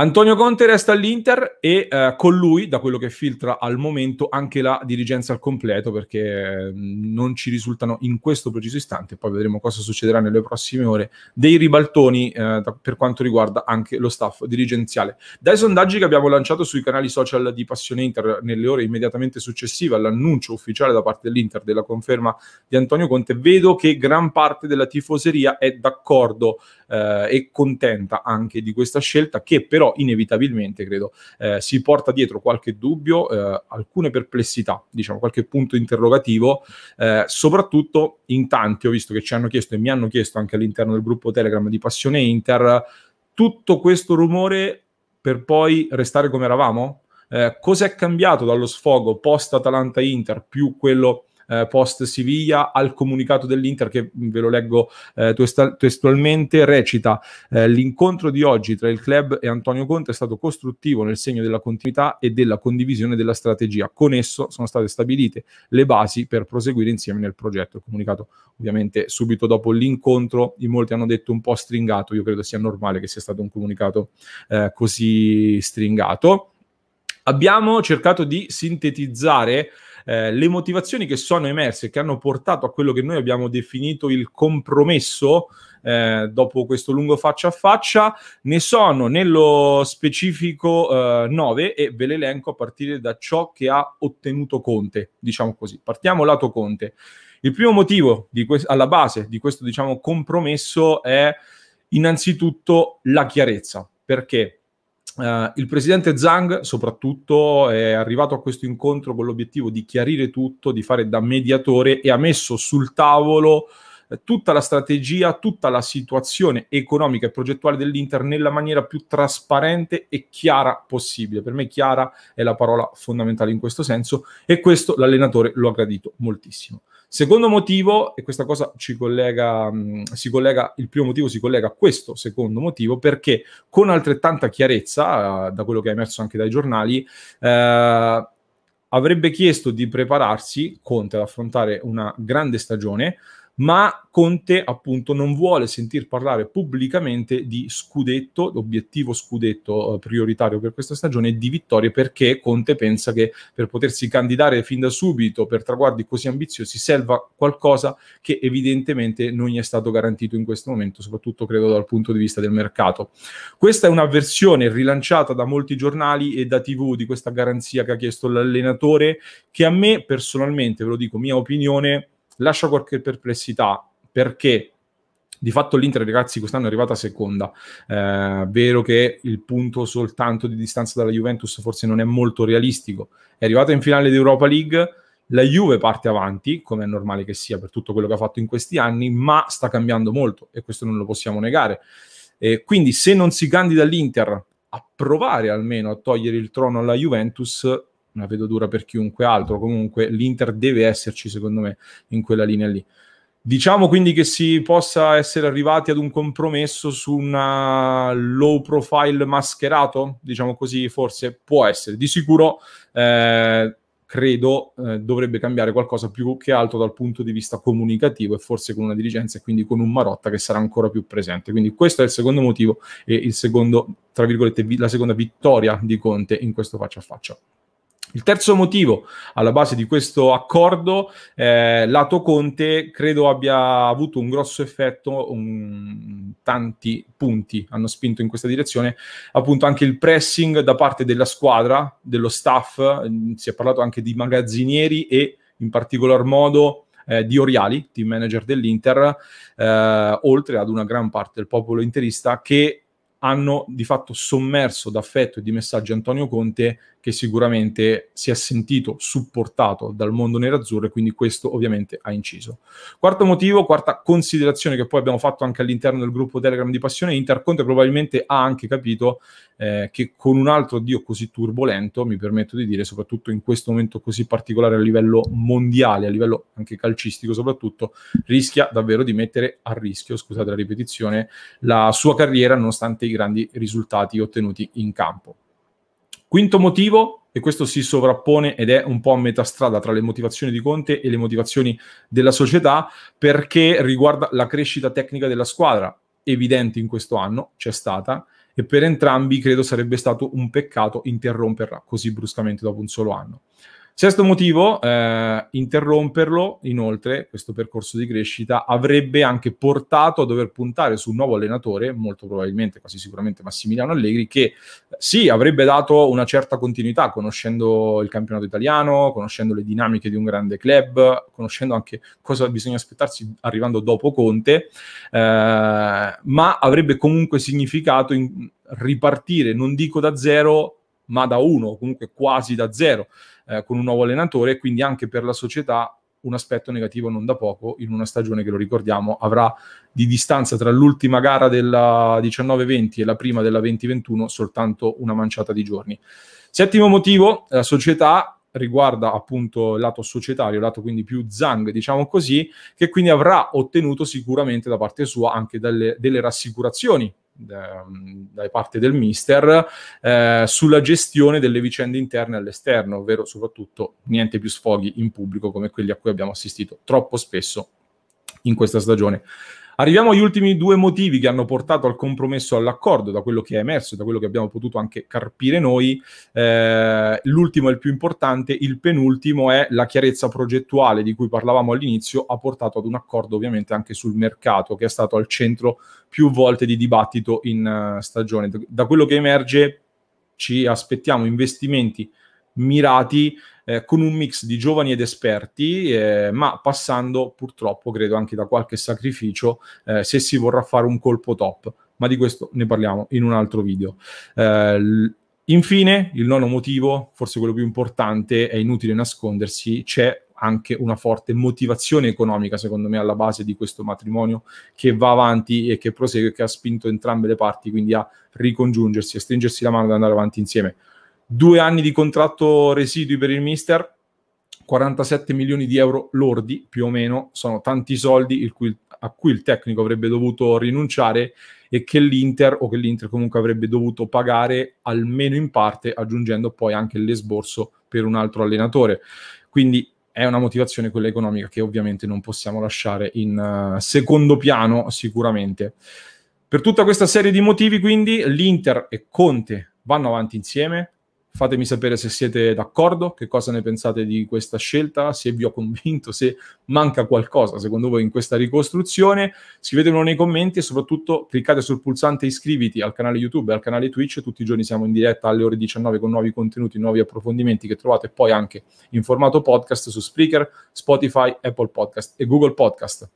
Antonio Conte resta all'Inter e eh, con lui, da quello che filtra al momento, anche la dirigenza al completo, perché mm, non ci risultano in questo preciso istante, poi vedremo cosa succederà nelle prossime ore, dei ribaltoni eh, per quanto riguarda anche lo staff dirigenziale. Dai sondaggi che abbiamo lanciato sui canali social di Passione Inter nelle ore immediatamente successive all'annuncio ufficiale da parte dell'Inter della conferma di Antonio Conte, vedo che gran parte della tifoseria è d'accordo eh, e contenta anche di questa scelta che però inevitabilmente credo eh, si porta dietro qualche dubbio, eh, alcune perplessità, diciamo qualche punto interrogativo, eh, soprattutto in tanti ho visto che ci hanno chiesto e mi hanno chiesto anche all'interno del gruppo Telegram di Passione Inter tutto questo rumore per poi restare come eravamo? Eh, cos'è cambiato dallo sfogo post Atalanta Inter più quello eh, post Siviglia al comunicato dell'Inter che mm, ve lo leggo eh, testualmente recita eh, l'incontro di oggi tra il club e Antonio Conte è stato costruttivo nel segno della continuità e della condivisione della strategia con esso sono state stabilite le basi per proseguire insieme nel progetto il comunicato ovviamente subito dopo l'incontro in molti hanno detto un po' stringato io credo sia normale che sia stato un comunicato eh, così stringato Abbiamo cercato di sintetizzare eh, le motivazioni che sono emerse, che hanno portato a quello che noi abbiamo definito il compromesso eh, dopo questo lungo faccia a faccia, ne sono nello specifico eh, 9 e ve le elenco a partire da ciò che ha ottenuto Conte, diciamo così. Partiamo lato Conte. Il primo motivo que- alla base di questo diciamo, compromesso è innanzitutto la chiarezza. Perché? Eh, il presidente Zhang soprattutto è arrivato a questo incontro con l'obiettivo di chiarire tutto, di fare da mediatore e ha messo sul tavolo eh, tutta la strategia, tutta la situazione economica e progettuale dell'Inter nella maniera più trasparente e chiara possibile. Per me chiara è la parola fondamentale in questo senso e questo l'allenatore lo ha gradito moltissimo. Secondo motivo, e questa cosa ci collega, mm, si collega, il primo motivo si collega a questo secondo motivo, perché con altrettanta chiarezza, eh, da quello che è emerso anche dai giornali, eh, avrebbe chiesto di prepararsi Conte ad affrontare una grande stagione, ma Conte appunto non vuole sentir parlare pubblicamente di scudetto, l'obiettivo scudetto eh, prioritario per questa stagione, di vittorie perché Conte pensa che per potersi candidare fin da subito per traguardi così ambiziosi serva qualcosa che evidentemente non gli è stato garantito in questo momento, soprattutto credo dal punto di vista del mercato. Questa è una versione rilanciata da molti giornali e da TV di questa garanzia che ha chiesto l'allenatore che a me personalmente, ve lo dico, mia opinione, lascia qualche perplessità perché di fatto l'Inter, ragazzi, quest'anno è arrivata seconda. Eh, vero che il punto soltanto di distanza dalla Juventus forse non è molto realistico. È arrivata in finale di Europa League. La Juve parte avanti, come è normale che sia per tutto quello che ha fatto in questi anni, ma sta cambiando molto e questo non lo possiamo negare. Eh, quindi, se non si candida l'Inter a provare almeno a togliere il trono alla Juventus, la vedo dura per chiunque altro, comunque l'Inter deve esserci secondo me in quella linea lì. Diciamo quindi che si possa essere arrivati ad un compromesso su un uh, low profile mascherato, diciamo così, forse può essere. Di sicuro eh, credo eh, dovrebbe cambiare qualcosa più che altro dal punto di vista comunicativo e forse con una dirigenza e quindi con un Marotta che sarà ancora più presente. Quindi questo è il secondo motivo e il secondo, tra virgolette, vi- la seconda vittoria di Conte in questo faccia a faccia. Il terzo motivo alla base di questo accordo, eh, lato Conte, credo abbia avuto un grosso effetto, un, tanti punti hanno spinto in questa direzione, appunto anche il pressing da parte della squadra, dello staff, mm, si è parlato anche di magazzinieri e in particolar modo eh, di Oriali, team manager dell'Inter, eh, oltre ad una gran parte del popolo interista che hanno di fatto sommerso d'affetto e di messaggi Antonio Conte che sicuramente si è sentito supportato dal mondo nerazzurro e quindi questo ovviamente ha inciso. Quarto motivo, quarta considerazione che poi abbiamo fatto anche all'interno del gruppo Telegram di Passione Inter, Conte probabilmente ha anche capito eh, che con un altro Dio così turbolento, mi permetto di dire, soprattutto in questo momento così particolare a livello mondiale, a livello anche calcistico soprattutto, rischia davvero di mettere a rischio, scusate la ripetizione, la sua carriera nonostante i grandi risultati ottenuti in campo. Quinto motivo, e questo si sovrappone ed è un po' a metà strada tra le motivazioni di Conte e le motivazioni della società, perché riguarda la crescita tecnica della squadra, evidente in questo anno, c'è stata, e per entrambi credo sarebbe stato un peccato interromperla così bruscamente dopo un solo anno. Sesto motivo, eh, interromperlo inoltre, questo percorso di crescita, avrebbe anche portato a dover puntare su un nuovo allenatore, molto probabilmente, quasi sicuramente Massimiliano Allegri, che eh, sì, avrebbe dato una certa continuità, conoscendo il campionato italiano, conoscendo le dinamiche di un grande club, conoscendo anche cosa bisogna aspettarsi arrivando dopo Conte, eh, ma avrebbe comunque significato in, ripartire, non dico da zero, ma da uno, comunque quasi da zero, eh, con un nuovo allenatore, quindi anche per la società un aspetto negativo non da poco in una stagione che lo ricordiamo avrà di distanza tra l'ultima gara della 19-20 e la prima della 20-21 soltanto una manciata di giorni. Settimo motivo, la società riguarda appunto il lato societario, lato quindi più Zang, diciamo così, che quindi avrà ottenuto sicuramente da parte sua anche delle, delle rassicurazioni da, parte del mister eh, sulla gestione delle vicende interne all'esterno, ovvero soprattutto niente più sfoghi in pubblico come quelli a cui abbiamo assistito troppo spesso in questa stagione. Arriviamo agli ultimi due motivi che hanno portato al compromesso all'accordo, da quello che è emerso, da quello che abbiamo potuto anche carpire noi. Eh, l'ultimo è il più importante, il penultimo è la chiarezza progettuale di cui parlavamo all'inizio, ha portato ad un accordo ovviamente anche sul mercato, che è stato al centro più volte di dibattito in uh, stagione. Da quello che emerge ci aspettiamo investimenti mirati eh, con un mix di giovani ed esperti, eh, ma passando purtroppo credo anche da qualche sacrificio eh, se si vorrà fare un colpo top, ma di questo ne parliamo in un altro video. Eh, l- infine, il nono motivo, forse quello più importante, è inutile nascondersi, c'è anche una forte motivazione economica, secondo me, alla base di questo matrimonio che va avanti e che prosegue, che ha spinto entrambe le parti quindi a ricongiungersi, a stringersi la mano ad andare avanti insieme due anni di contratto residui per il mister, 47 milioni di euro lordi più o meno, sono tanti soldi cui, a cui il tecnico avrebbe dovuto rinunciare e che l'Inter o che l'Inter comunque avrebbe dovuto pagare almeno in parte aggiungendo poi anche l'esborso per un altro allenatore. Quindi è una motivazione quella economica che ovviamente non possiamo lasciare in uh, secondo piano sicuramente. Per tutta questa serie di motivi quindi l'Inter e Conte vanno avanti insieme, Fatemi sapere se siete d'accordo, che cosa ne pensate di questa scelta, se vi ho convinto, se manca qualcosa secondo voi in questa ricostruzione. Scrivetemelo nei commenti e soprattutto cliccate sul pulsante iscriviti al canale YouTube e al canale Twitch. Tutti i giorni siamo in diretta alle ore 19 con nuovi contenuti, nuovi approfondimenti che trovate poi anche in formato podcast su Spreaker, Spotify, Apple Podcast e Google Podcast.